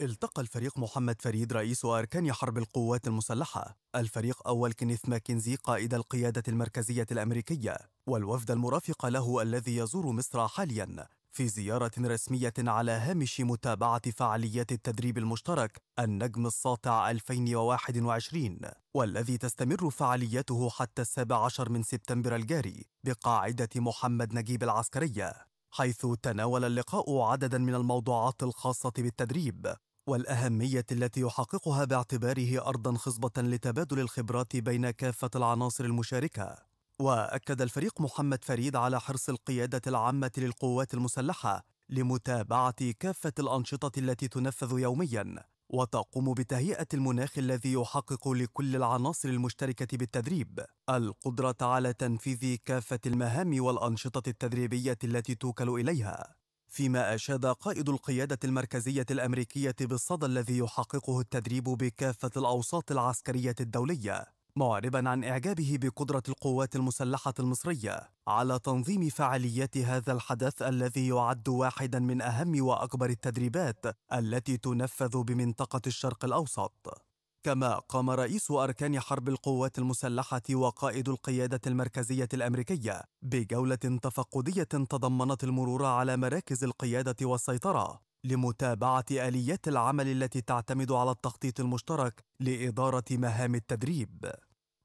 التقى الفريق محمد فريد رئيس أركان حرب القوات المسلحة الفريق أول كينيث ماكنزي قائد القيادة المركزية الأمريكية والوفد المرافق له الذي يزور مصر حالياً في زيارة رسمية على هامش متابعة فعاليات التدريب المشترك النجم الساطع 2021 والذي تستمر فعالياته حتى السابع عشر من سبتمبر الجاري بقاعدة محمد نجيب العسكرية حيث تناول اللقاء عددا من الموضوعات الخاصة بالتدريب والأهمية التي يحققها باعتباره أرضا خصبة لتبادل الخبرات بين كافة العناصر المشاركة وأكد الفريق محمد فريد على حرص القيادة العامة للقوات المسلحة لمتابعة كافة الأنشطة التي تنفذ يومياً وتقوم بتهيئة المناخ الذي يحقق لكل العناصر المشتركة بالتدريب القدرة على تنفيذ كافة المهام والأنشطة التدريبية التي توكل إليها فيما أشاد قائد القيادة المركزية الأمريكية بالصدى الذي يحققه التدريب بكافة الأوساط العسكرية الدولية معربا عن إعجابه بقدرة القوات المسلحة المصرية على تنظيم فعاليات هذا الحدث الذي يعد واحدا من أهم وأكبر التدريبات التي تنفذ بمنطقة الشرق الأوسط كما قام رئيس أركان حرب القوات المسلحة وقائد القيادة المركزية الأمريكية بجولة تفقدية تضمنت المرور على مراكز القيادة والسيطرة لمتابعة آليات العمل التي تعتمد على التخطيط المشترك لإدارة مهام التدريب.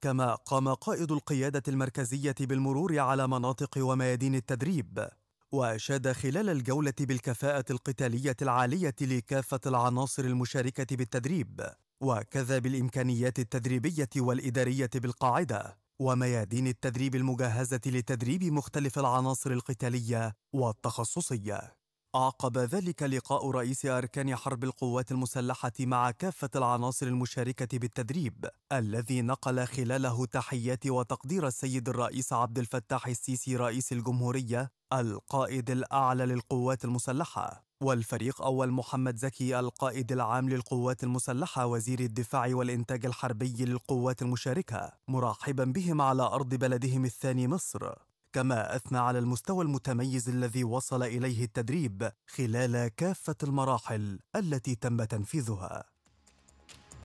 كما قام قائد القيادة المركزية بالمرور على مناطق وميادين التدريب، وأشاد خلال الجولة بالكفاءة القتالية العالية لكافة العناصر المشاركة بالتدريب، وكذا بالامكانيات التدريبيه والاداريه بالقاعده وميادين التدريب المجهزه لتدريب مختلف العناصر القتاليه والتخصصيه أعقب ذلك لقاء رئيس أركان حرب القوات المسلحة مع كافة العناصر المشاركة بالتدريب الذي نقل خلاله تحيات وتقدير السيد الرئيس عبد الفتاح السيسي رئيس الجمهورية القائد الأعلى للقوات المسلحة والفريق أول محمد زكي القائد العام للقوات المسلحة وزير الدفاع والإنتاج الحربي للقوات المشاركة مرحبا بهم على أرض بلدهم الثاني مصر كما أثنى على المستوى المتميز الذي وصل إليه التدريب خلال كافة المراحل التي تم تنفيذها